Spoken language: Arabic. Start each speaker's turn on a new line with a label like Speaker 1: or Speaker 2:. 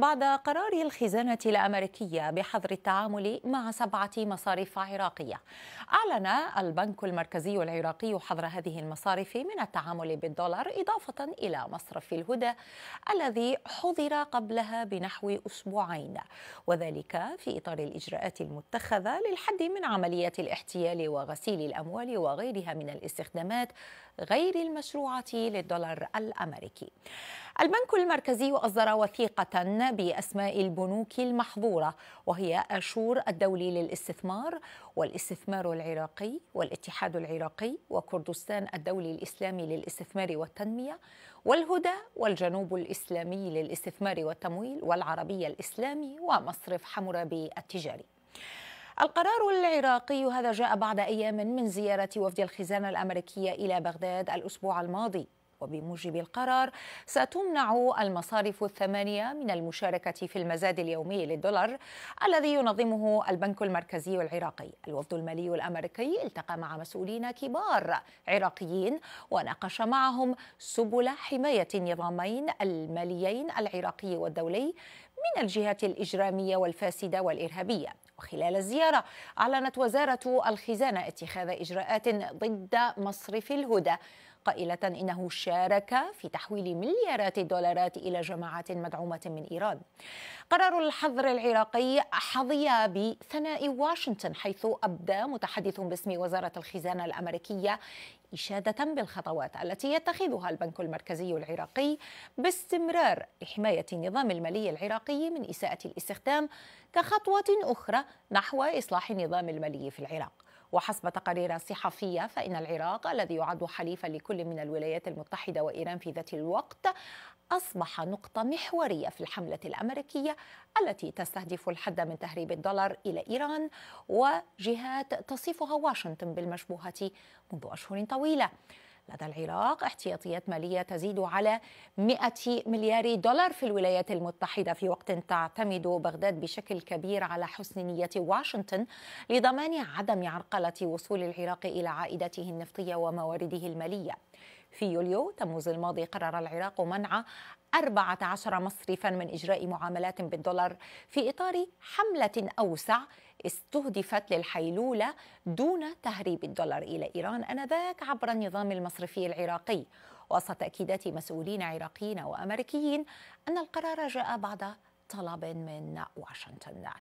Speaker 1: بعد قرار الخزانة الأمريكية بحظر التعامل مع سبعة مصارف عراقية أعلن البنك المركزي العراقي حظر هذه المصارف من التعامل بالدولار إضافة إلى مصرف الهدى الذي حظر قبلها بنحو أسبوعين وذلك في إطار الإجراءات المتخذة للحد من عمليات الاحتيال وغسيل الأموال وغيرها من الاستخدامات غير المشروعة للدولار الأمريكي البنك المركزي أصدر وثيقة بأسماء البنوك المحظورة وهي أشور الدولي للاستثمار والاستثمار العراقي والاتحاد العراقي وكردستان الدولي الإسلامي للاستثمار والتنمية والهدى والجنوب الإسلامي للاستثمار والتمويل والعربية الإسلامي ومصرف حمورابي التجاري القرار العراقي هذا جاء بعد أيام من زيارة وفد الخزانة الأمريكية إلى بغداد الأسبوع الماضي وبموجب القرار ستمنع المصارف الثمانية من المشاركة في المزاد اليومي للدولار الذي ينظمه البنك المركزي العراقي الوفد المالي الأمريكي التقى مع مسؤولين كبار عراقيين وناقش معهم سبل حماية النظامين الماليين العراقي والدولي من الجهات الإجرامية والفاسدة والإرهابية وخلال الزيارة أعلنت وزارة الخزانة اتخاذ إجراءات ضد مصرف الهدى قائلة إنه شارك في تحويل مليارات الدولارات إلى جماعات مدعومة من إيران قرار الحظر العراقي حظي بثناء واشنطن حيث أبدى متحدث باسم وزارة الخزانة الأمريكية إشادة بالخطوات التي يتخذها البنك المركزي العراقي باستمرار لحماية النظام المالي العراقي من إساءة الاستخدام كخطوة أخرى نحو إصلاح النظام المالي في العراق وحسب تقارير صحفية فإن العراق الذي يعد حليفا لكل من الولايات المتحدة وإيران في ذات الوقت أصبح نقطة محورية في الحملة الأمريكية التي تستهدف الحد من تهريب الدولار إلى إيران وجهات تصفها واشنطن بالمشبوهة منذ أشهر طويلة لدى العراق احتياطيات مالية تزيد على 100 مليار دولار في الولايات المتحدة في وقت تعتمد بغداد بشكل كبير على حسن نية واشنطن لضمان عدم عرقلة وصول العراق إلى عائداته النفطية وموارده المالية. في يوليو تموز الماضي قرر العراق منع 14 مصرفا من إجراء معاملات بالدولار في إطار حملة أوسع استهدفت للحيلولة دون تهريب الدولار إلى إيران آنذاك عبر النظام المصرفي العراقي وسط تأكيدات مسؤولين عراقيين وأمريكيين أن القرار جاء بعد طلب من واشنطن